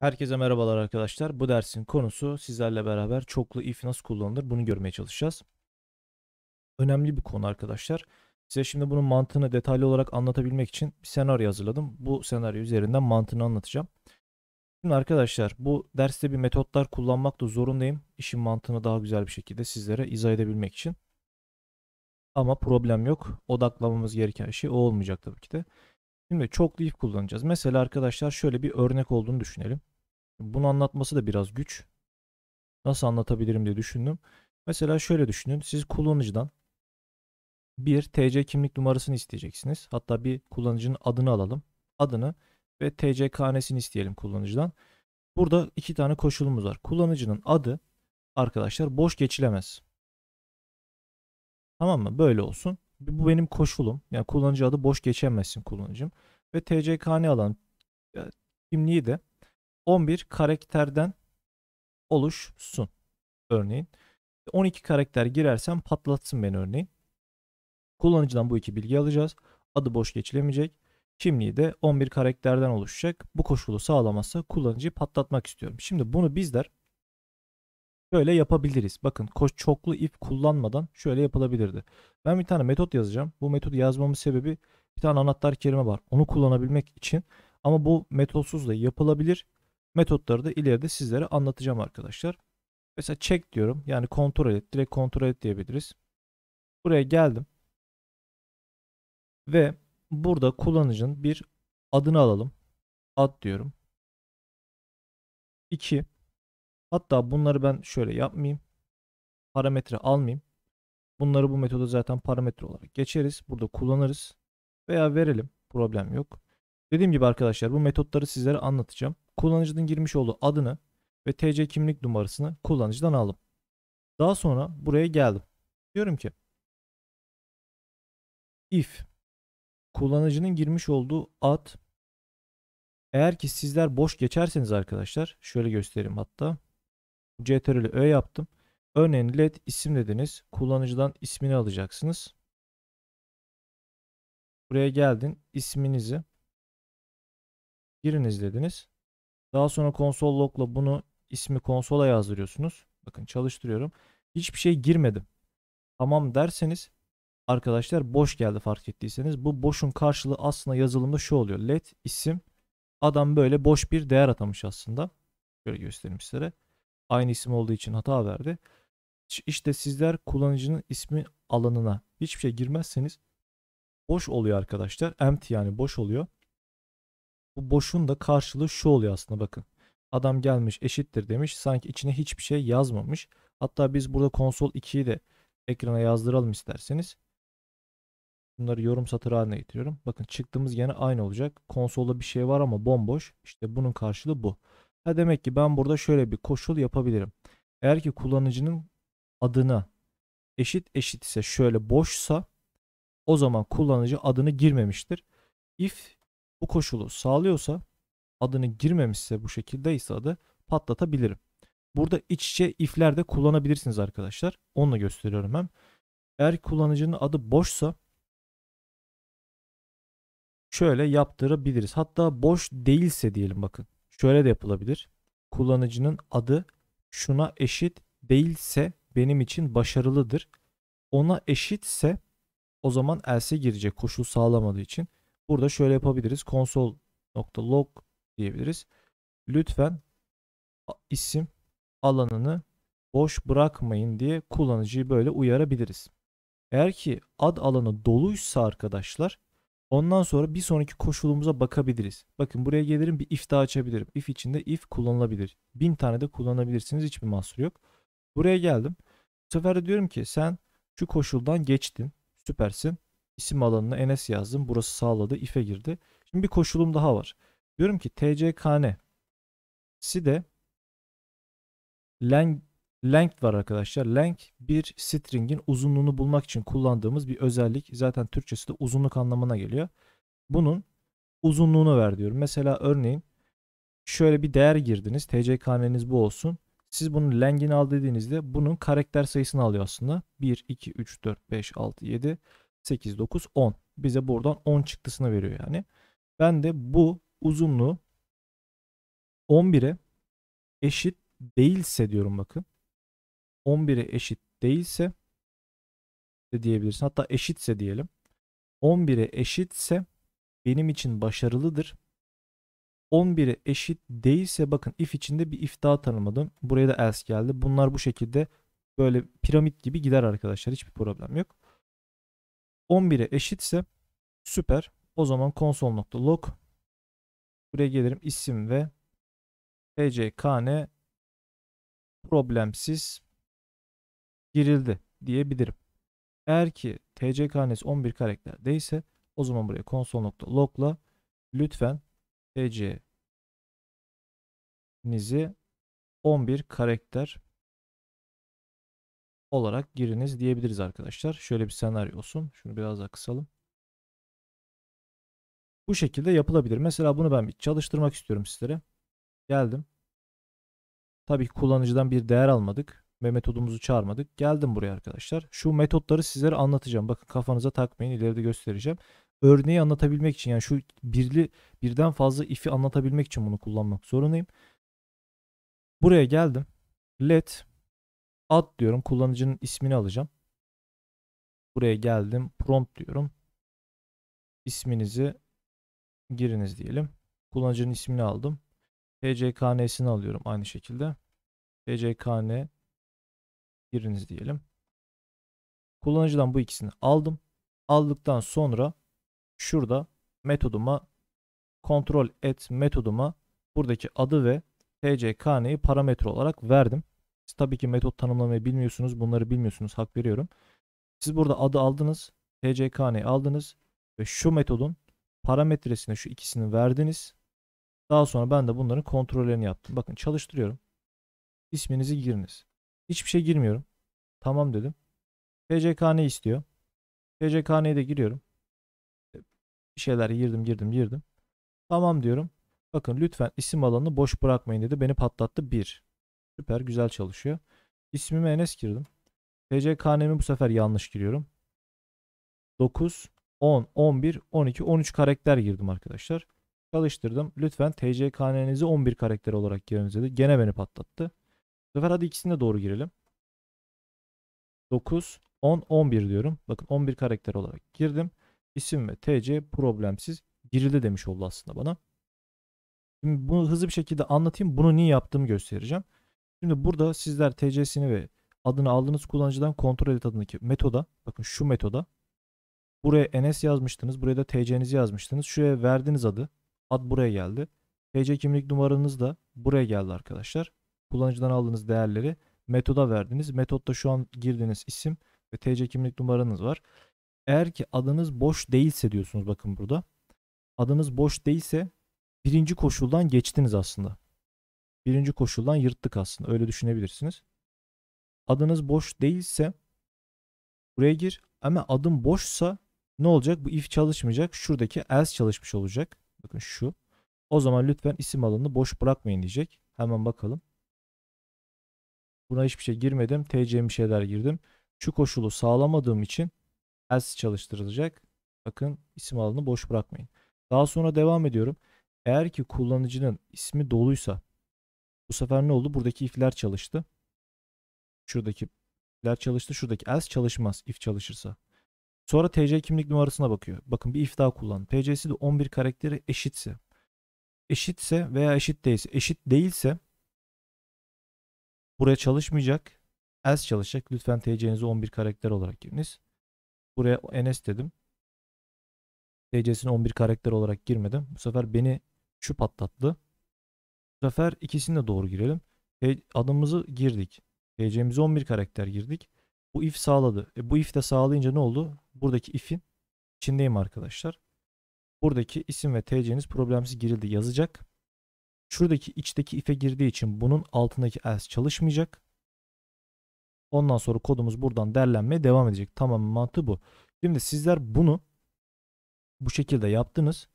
Herkese merhabalar arkadaşlar. Bu dersin konusu sizlerle beraber çoklu if nasıl kullanılır bunu görmeye çalışacağız. Önemli bir konu arkadaşlar. Size şimdi bunun mantığını detaylı olarak anlatabilmek için bir senaryo hazırladım. Bu senaryo üzerinden mantığını anlatacağım. Şimdi arkadaşlar bu derste bir metotlar kullanmak da zorundayım. İşin mantığını daha güzel bir şekilde sizlere izah edebilmek için. Ama problem yok. Odaklamamız gereken şey o olmayacak tabii ki de. Şimdi çoklu if kullanacağız. Mesela arkadaşlar şöyle bir örnek olduğunu düşünelim. Bunu anlatması da biraz güç. Nasıl anlatabilirim diye düşündüm. Mesela şöyle düşünün. Siz kullanıcıdan bir TC kimlik numarasını isteyeceksiniz. Hatta bir kullanıcının adını alalım. Adını ve TC kanesini isteyelim kullanıcıdan. Burada iki tane koşulumuz var. Kullanıcının adı arkadaşlar boş geçilemez. Tamam mı? Böyle olsun. Bu benim koşulum. Yani kullanıcı adı boş geçemezsin kullanıcım. Ve TC TCKN alan kimliği de 11 karakterden oluşsun örneğin. 12 karakter girersem patlatsın beni örneğin. Kullanıcıdan bu iki bilgi alacağız. Adı boş geçilemeyecek. Kimliği de 11 karakterden oluşacak. Bu koşulu sağlamazsa kullanıcıyı patlatmak istiyorum. Şimdi bunu bizler şöyle yapabiliriz. Bakın koş çoklu if kullanmadan şöyle yapılabilirdi. Ben bir tane metot yazacağım. Bu metodu yazmamın sebebi bir tane anahtar kelime var. Onu kullanabilmek için. Ama bu metotsuz da yapılabilir metotları da ileride sizlere anlatacağım arkadaşlar. Mesela check diyorum. Yani kontrol et. Direkt kontrol et diyebiliriz. Buraya geldim. Ve burada kullanıcının bir adını alalım. Ad diyorum. 2. Hatta bunları ben şöyle yapmayayım. Parametre almayayım. Bunları bu metoda zaten parametre olarak geçeriz. Burada kullanırız. Veya verelim. Problem yok. Dediğim gibi arkadaşlar bu metotları sizlere anlatacağım kullanıcının girmiş olduğu adını ve TC kimlik numarasını kullanıcıdan aldım. Daha sonra buraya geldim. Diyorum ki if kullanıcının girmiş olduğu ad eğer ki sizler boş geçerseniz arkadaşlar şöyle göstereyim hatta Ctrl Ö yaptım. Örneğin let isim dediniz. Kullanıcıdan ismini alacaksınız. Buraya geldin. isminizi giriniz dediniz. Daha sonra konsol log'la bunu ismi konsola yazdırıyorsunuz. Bakın çalıştırıyorum. Hiçbir şey girmedim. Tamam derseniz arkadaşlar boş geldi fark ettiyseniz. Bu boşun karşılığı aslında yazılımda şu oluyor. Let isim adam böyle boş bir değer atamış aslında. Şöyle göstereyim sizlere. Aynı isim olduğu için hata verdi. İşte sizler kullanıcının ismi alanına hiçbir şey girmezseniz boş oluyor arkadaşlar. Empty yani boş oluyor. Bu boşun da karşılığı şu oluyor aslında bakın. Adam gelmiş eşittir demiş. Sanki içine hiçbir şey yazmamış. Hatta biz burada konsol 2'yi de ekrana yazdıralım isterseniz. Bunları yorum satır haline getiriyorum. Bakın çıktığımız yine aynı olacak. Konsolda bir şey var ama bomboş. İşte bunun karşılığı bu. Ha demek ki ben burada şöyle bir koşul yapabilirim. Eğer ki kullanıcının adına eşit eşit ise şöyle boşsa o zaman kullanıcı adını girmemiştir. If bu koşulu sağlıyorsa adını girmemişse bu şekilde ise adı patlatabilirim. Burada iç içe if'ler de kullanabilirsiniz arkadaşlar. Onu da gösteriyorum hem. Eğer kullanıcının adı boşsa şöyle yaptırabiliriz. Hatta boş değilse diyelim bakın. Şöyle de yapılabilir. Kullanıcının adı şuna eşit değilse benim için başarılıdır. Ona eşitse o zaman else girecek koşul sağlamadığı için. Burada şöyle yapabiliriz. console.log diyebiliriz. Lütfen isim alanını boş bırakmayın diye kullanıcıyı böyle uyarabiliriz. Eğer ki ad alanı doluysa arkadaşlar ondan sonra bir sonraki koşulumuza bakabiliriz. Bakın buraya gelirim bir if daha açabilirim. If içinde if kullanılabilir. Bin tane de kullanabilirsiniz hiçbir mahsur yok. Buraya geldim. Bu sefer de diyorum ki sen şu koşuldan geçtin süpersin isim alanına Enes yazdım. Burası sağladı. if'e girdi. Şimdi bir koşulum daha var. Diyorum ki tckn side length, length var arkadaşlar. Length bir string'in uzunluğunu bulmak için kullandığımız bir özellik. Zaten Türkçesi de uzunluk anlamına geliyor. Bunun uzunluğunu ver diyorum. Mesela örneğin şöyle bir değer girdiniz. tckn'niz bu olsun. Siz bunun lengthini al dediğinizde bunun karakter sayısını alıyor aslında. 1, 2, 3, 4, 5, 6, 7. 8, 9, 10. Bize buradan 10 çıktısını veriyor yani. Ben de bu uzunluğu 11'e eşit değilse diyorum bakın. 11'e eşit değilse de diyebilirsin. Hatta eşitse diyelim. 11'e eşitse benim için başarılıdır. 11'e eşit değilse bakın if içinde bir if daha tanımadım. Buraya da else geldi. Bunlar bu şekilde böyle piramit gibi gider arkadaşlar. Hiçbir problem yok. 11'e eşitse süper. O zaman console.log buraya gelirim isim ve pckn problemsiz girildi diyebilirim. Eğer ki tckn'si 11 karakter ise o zaman buraya console.log'la lütfen tc'nizi 11 karakter olarak giriniz diyebiliriz arkadaşlar. Şöyle bir senaryo olsun. Şunu biraz daha kısalım. Bu şekilde yapılabilir. Mesela bunu ben bir çalıştırmak istiyorum sizlere. Geldim. Tabii kullanıcıdan bir değer almadık ve metodumuzu çağırmadık. Geldim buraya arkadaşlar. Şu metotları sizlere anlatacağım. Bakın kafanıza takmayın. İleride göstereceğim. Örneği anlatabilmek için yani şu birli birden fazla if'i anlatabilmek için bunu kullanmak zorundayım. Buraya geldim. Let Ad diyorum. Kullanıcının ismini alacağım. Buraya geldim. Prompt diyorum. İsminizi giriniz diyelim. Kullanıcının ismini aldım. TCKN'sini alıyorum aynı şekilde. TCKN giriniz diyelim. Kullanıcıdan bu ikisini aldım. Aldıktan sonra şurada metoduma kontrol et metoduma buradaki adı ve tckn'yi parametre olarak verdim. Siz tabii ki metot tanımlamayı bilmiyorsunuz. Bunları bilmiyorsunuz. Hak veriyorum. Siz burada adı aldınız. TCKN'yi aldınız. Ve şu metodun parametresine şu ikisini verdiniz. Daha sonra ben de bunların kontrollerini yaptım. Bakın çalıştırıyorum. İsminizi giriniz. Hiçbir şey girmiyorum. Tamam dedim. TCKN istiyor. TCKN'ye de giriyorum. Bir şeyler girdim girdim girdim. Tamam diyorum. Bakın lütfen isim alanını boş bırakmayın dedi. Beni patlattı 1. Süper güzel çalışıyor. İsmimi Enes girdim. TC kanemi bu sefer yanlış giriyorum. 9, 10, 11, 12, 13 karakter girdim arkadaşlar. Çalıştırdım. Lütfen TC kanenizi 11 karakter olarak giriniz dedi. Gene beni patlattı. Bu sefer hadi ikisini de doğru girelim. 9, 10, 11 diyorum. Bakın 11 karakter olarak girdim. İsim ve TC problemsiz girildi demiş oldu aslında bana. Şimdi bunu hızlı bir şekilde anlatayım. Bunu niye yaptığımı göstereceğim. Şimdi burada sizler TC'sini ve adını aldığınız kullanıcıdan kontrol et adındaki metoda bakın şu metoda buraya NS yazmıştınız. Buraya da TC'nizi yazmıştınız. Şuraya verdiğiniz adı ad buraya geldi. TC kimlik numaranız da buraya geldi arkadaşlar. Kullanıcıdan aldığınız değerleri metoda verdiniz. Metotta şu an girdiğiniz isim ve TC kimlik numaranız var. Eğer ki adınız boş değilse diyorsunuz bakın burada. Adınız boş değilse birinci koşuldan geçtiniz aslında birinci koşuldan yırttık aslında. Öyle düşünebilirsiniz. Adınız boş değilse buraya gir. Ama adım boşsa ne olacak? Bu if çalışmayacak. Şuradaki else çalışmış olacak. Bakın şu. O zaman lütfen isim alanını boş bırakmayın diyecek. Hemen bakalım. Buna hiçbir şey girmedim. TC'm bir şeyler girdim. Şu koşulu sağlamadığım için else çalıştırılacak. Bakın isim alanını boş bırakmayın. Daha sonra devam ediyorum. Eğer ki kullanıcının ismi doluysa bu sefer ne oldu? Buradaki if'ler çalıştı. Şuradaki if'ler çalıştı. Şuradaki else çalışmaz if çalışırsa. Sonra TC kimlik numarasına bakıyor. Bakın bir if daha kullan. TC'si de 11 karakteri eşitse. Eşitse veya eşit değilse. Eşit değilse buraya çalışmayacak. Else çalışacak. Lütfen TC'nizi 11 karakter olarak giriniz. Buraya NS dedim. TC'sini 11 karakter olarak girmedim. Bu sefer beni şu patlattı. Bu sefer ikisini de doğru girelim. adımızı girdik. TC'mize 11 karakter girdik. Bu if sağladı. E, bu if de sağlayınca ne oldu? Buradaki if'in içindeyim arkadaşlar. Buradaki isim ve TC'niz problemsiz girildi yazacak. Şuradaki içteki if'e girdiği için bunun altındaki else çalışmayacak. Ondan sonra kodumuz buradan derlenmeye devam edecek. Tamam mantığı bu. Şimdi sizler bunu bu şekilde yaptınız.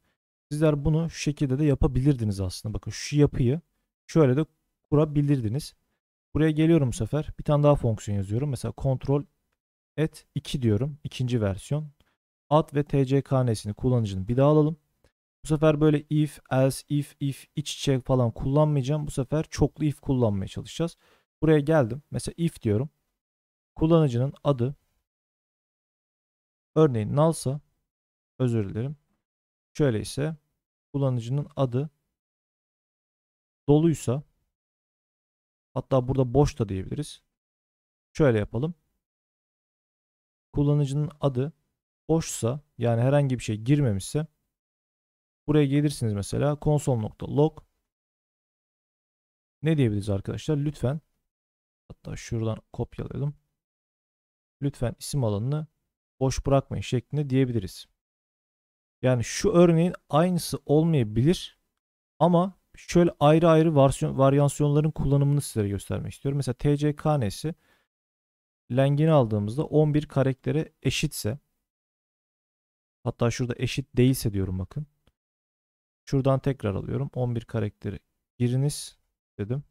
Sizler bunu şu şekilde de yapabilirdiniz aslında. Bakın şu yapıyı şöyle de kurabilirdiniz. Buraya geliyorum bu sefer. Bir tane daha fonksiyon yazıyorum. Mesela kontrol et 2 diyorum. ikinci versiyon. Ad ve tck'nesini kullanıcının bir daha alalım. Bu sefer böyle if, else, if, if, iç içe falan kullanmayacağım. Bu sefer çoklu if kullanmaya çalışacağız. Buraya geldim. Mesela if diyorum. Kullanıcının adı örneğin nalsa özür dilerim. Şöyle ise kullanıcının adı doluysa hatta burada boş da diyebiliriz. Şöyle yapalım. Kullanıcının adı boşsa yani herhangi bir şey girmemişse buraya gelirsiniz mesela console.log ne diyebiliriz arkadaşlar? Lütfen hatta şuradan kopyalayalım. Lütfen isim alanını boş bırakmayın şeklinde diyebiliriz. Yani şu örneğin aynısı olmayabilir ama şöyle ayrı ayrı varsyon, varyansiyonların kullanımını sizlere göstermek istiyorum. Mesela TCKN'si lengini aldığımızda 11 karaktere eşitse hatta şurada eşit değilse diyorum bakın. Şuradan tekrar alıyorum. 11 karakteri giriniz dedim.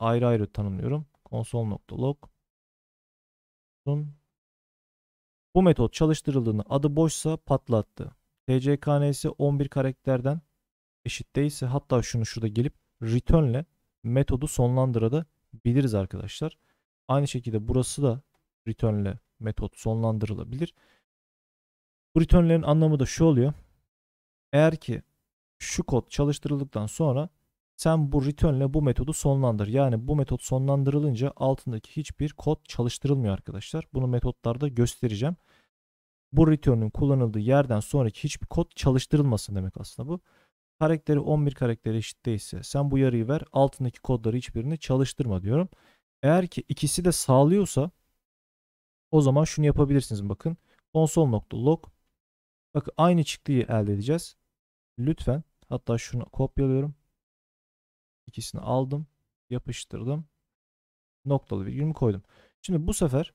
Ayrı ayrı tanımlıyorum. Console.log bu metot çalıştırıldığını, adı boşsa patlattı. TCKN'si 11 karakterden eşit değilse hatta şunu şurada gelip returnle ile metodu sonlandırabiliriz arkadaşlar. Aynı şekilde burası da returnle ile metot sonlandırılabilir. Bu return'lerin anlamı da şu oluyor. Eğer ki şu kod çalıştırıldıktan sonra sen bu return'le bu metodu sonlandır. Yani bu metot sonlandırılınca altındaki hiçbir kod çalıştırılmıyor arkadaşlar. Bunu metotlarda göstereceğim. Bu return'ün kullanıldığı yerden sonraki hiçbir kod çalıştırılmasın demek aslında bu. Karakteri 11 karakter eşit değilse sen bu yarıyı ver altındaki kodları hiçbirini çalıştırma diyorum. Eğer ki ikisi de sağlıyorsa o zaman şunu yapabilirsiniz bakın. Console.log Bakın aynı çıktıyı elde edeceğiz. Lütfen hatta şunu kopyalıyorum ikisini aldım, yapıştırdım. Noktalı virgülümü koydum. Şimdi bu sefer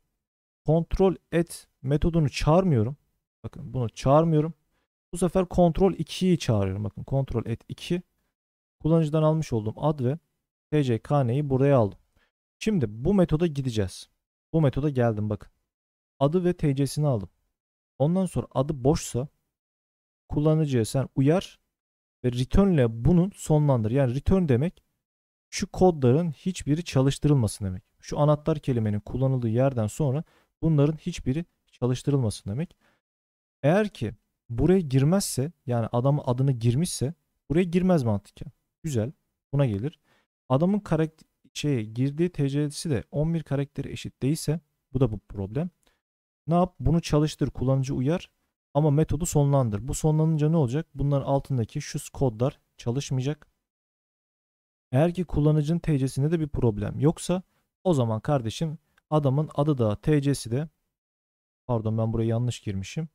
kontrol et metodunu çağırmıyorum. Bakın bunu çağırmıyorum. Bu sefer kontrol 2'yi çağırıyorum. Bakın kontrol et 2. Kullanıcıdan almış olduğum ad ve tckne'yi buraya aldım. Şimdi bu metoda gideceğiz. Bu metoda geldim bakın. Adı ve tc'sini aldım. Ondan sonra adı boşsa kullanıcıya sen uyar ve return ile bunun sonlandır. Yani return demek şu kodların hiçbiri çalıştırılmasın demek. Şu anahtar kelimenin kullanıldığı yerden sonra bunların hiçbiri çalıştırılmasın demek. Eğer ki buraya girmezse yani adamın adını girmişse buraya girmez mantıken. Güzel. Buna gelir. Adamın karakter şeye girdiği TC'si de 11 karakteri eşit değilse bu da bu problem. Ne yap? Bunu çalıştır kullanıcı uyar ama metodu sonlandır. Bu sonlanınca ne olacak? Bunların altındaki şu kodlar çalışmayacak. Eğer ki kullanıcının TC'sinde de bir problem yoksa o zaman kardeşim adamın adı da TC'si de pardon ben buraya yanlış girmişim.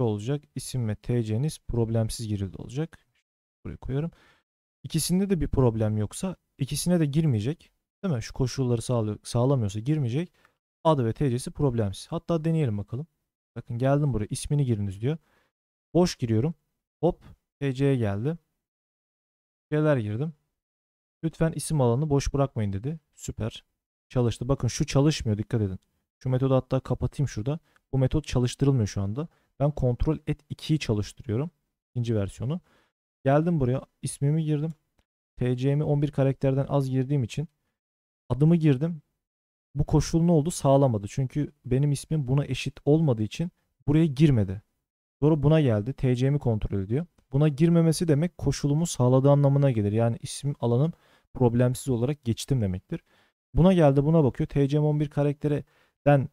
Şu olacak isim ve TC'niz problemsiz girildi olacak. Buraya koyuyorum. İkisinde de bir problem yoksa ikisine de girmeyecek. Değil mi? Şu koşulları sağlamıyorsa girmeyecek. Adı ve TC'si problemsiz. Hatta deneyelim bakalım. Bakın geldim buraya. İsmini giriniz diyor. Boş giriyorum. Hop TC'ye geldi. Şeyler girdim. Lütfen isim alanı boş bırakmayın dedi. Süper. Çalıştı. Bakın şu çalışmıyor. Dikkat edin. Şu metodu hatta kapatayım şurada. Bu metot çalıştırılmıyor şu anda. Ben kontrol et 2'yi çalıştırıyorum. İkinci versiyonu. Geldim buraya. ismimi girdim. TC'mi 11 karakterden az girdiğim için adımı girdim bu koşul ne oldu? Sağlamadı. Çünkü benim ismim buna eşit olmadığı için buraya girmedi. Sonra buna geldi. TC'mi kontrol ediyor. Buna girmemesi demek koşulumu sağladığı anlamına gelir. Yani isim alanım problemsiz olarak geçtim demektir. Buna geldi buna bakıyor. TCM 11 karakterden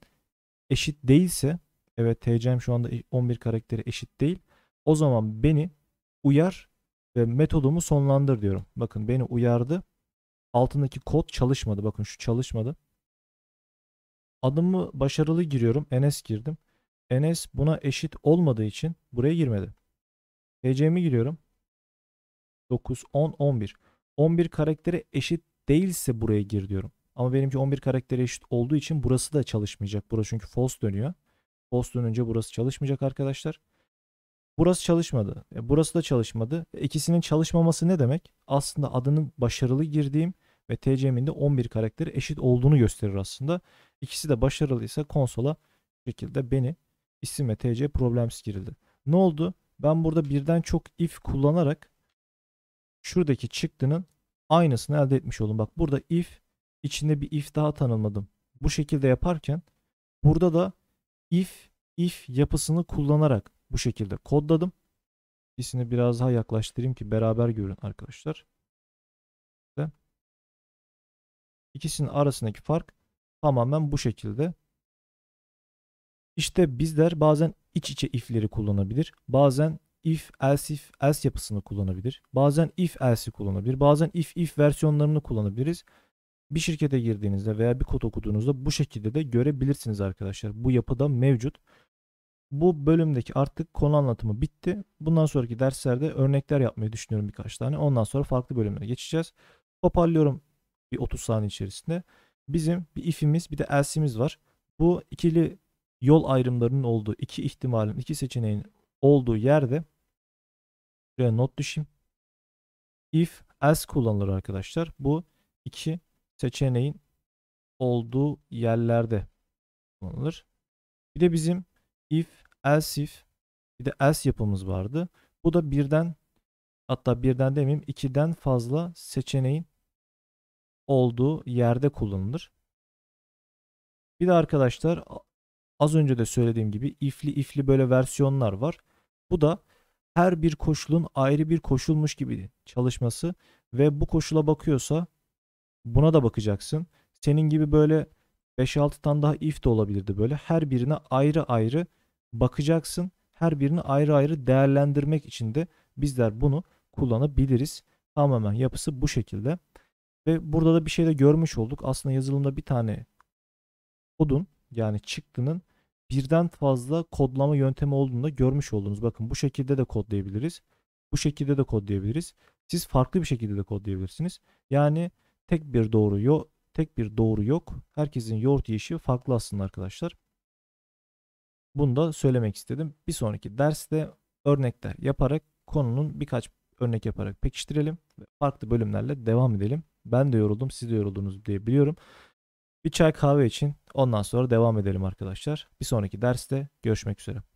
eşit değilse evet TCM şu anda 11 karaktere eşit değil. O zaman beni uyar ve metodumu sonlandır diyorum. Bakın beni uyardı. Altındaki kod çalışmadı. Bakın şu çalışmadı. Adımı başarılı giriyorum. Enes girdim. Enes buna eşit olmadığı için buraya girmedi. TC'mi giriyorum. 9, 10, 11. 11 karaktere eşit değilse buraya gir diyorum. Ama benimki 11 karaktere eşit olduğu için burası da çalışmayacak. Burası çünkü false dönüyor. False dönünce burası çalışmayacak arkadaşlar. Burası çalışmadı. E, burası da çalışmadı. E, ikisinin çalışmaması ne demek? Aslında adının başarılı girdiğim ve TCM'in de 11 karakteri eşit olduğunu gösterir aslında. İkisi de başarılıysa konsola şekilde beni isim ve TC problems girildi. Ne oldu? Ben burada birden çok if kullanarak şuradaki çıktının aynısını elde etmiş oldum. Bak burada if içinde bir if daha tanımladım. Bu şekilde yaparken burada da if if yapısını kullanarak bu şekilde kodladım. İkisini biraz daha yaklaştırayım ki beraber görün arkadaşlar. İkisinin arasındaki fark tamamen bu şekilde. İşte bizler bazen iç içe if'leri kullanabilir. Bazen if, else if, else yapısını kullanabilir. Bazen if else kullanabilir. Bazen if if versiyonlarını kullanabiliriz. Bir şirkete girdiğinizde veya bir kod okuduğunuzda bu şekilde de görebilirsiniz arkadaşlar. Bu yapıda mevcut. Bu bölümdeki artık konu anlatımı bitti. Bundan sonraki derslerde örnekler yapmayı düşünüyorum birkaç tane. Ondan sonra farklı bölümlere geçeceğiz. Toparlıyorum bir 30 saniye içerisinde. Bizim bir if'imiz bir de else'imiz var. Bu ikili yol ayrımlarının olduğu iki ihtimalin, iki seçeneğin olduğu yerde şuraya not düşeyim. If, else kullanılır arkadaşlar. Bu iki seçeneğin olduğu yerlerde kullanılır. Bir de bizim if, else if bir de else yapımız vardı. Bu da birden hatta birden demeyeyim ikiden fazla seçeneğin olduğu yerde kullanılır. Bir de arkadaşlar az önce de söylediğim gibi ifli ifli böyle versiyonlar var. Bu da her bir koşulun ayrı bir koşulmuş gibi çalışması ve bu koşula bakıyorsa buna da bakacaksın. Senin gibi böyle 5-6 tane daha if de olabilirdi böyle. Her birine ayrı ayrı bakacaksın. Her birini ayrı ayrı değerlendirmek için de bizler bunu kullanabiliriz. Tamamen yapısı bu şekilde. Ve burada da bir şey de görmüş olduk. Aslında yazılımda bir tane kodun yani çıktının birden fazla kodlama yöntemi olduğunu da görmüş oldunuz. Bakın bu şekilde de kodlayabiliriz. Bu şekilde de kodlayabiliriz. Siz farklı bir şekilde de kodlayabilirsiniz. Yani tek bir doğru yok, tek bir doğru yok. Herkesin yoğurt yeşi farklı aslında arkadaşlar. Bunu da söylemek istedim. Bir sonraki derste örnekler yaparak konunun birkaç örnek yaparak pekiştirelim farklı bölümlerle devam edelim. Ben de yoruldum. Siz de yoruldunuz diye biliyorum. Bir çay kahve için ondan sonra devam edelim arkadaşlar. Bir sonraki derste görüşmek üzere.